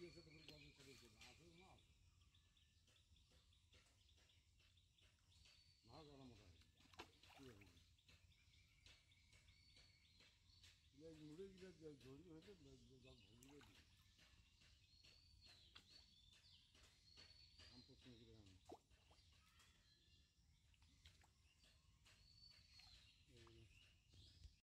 দিয়েছে তখন জবে করেছিল আসল মাছ ভালো মুড়ে গিয়ে